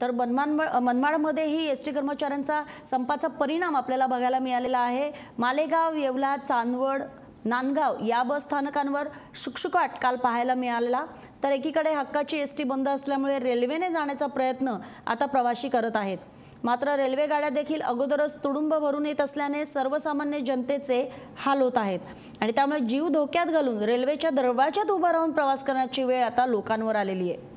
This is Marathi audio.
तर मनमाड मनमाडमध्येही एस टी कर्मचाऱ्यांचा संपाचा परिणाम आपल्याला बघायला मिळालेला आहे मालेगाव येवला चांदवड नांदगाव या बस स्थानकांवर शुकशुकाट काल पाहायला मिळाला तर एकीकडे हक्काची एस टी बंद असल्यामुळे रेल्वेने जाण्याचा प्रयत्न आता प्रवाशी करत आहेत मात्र रेल्वे गाड्या देखील अगोदरच तुडुंब भरून येत असल्याने सर्वसामान्य जनतेचे हाल होत आहेत आणि त्यामुळे जीव धोक्यात घालून रेल्वेच्या दरवाज्यात उभं राहून प्रवास करण्याची वेळ आता लोकांवर आलेली आहे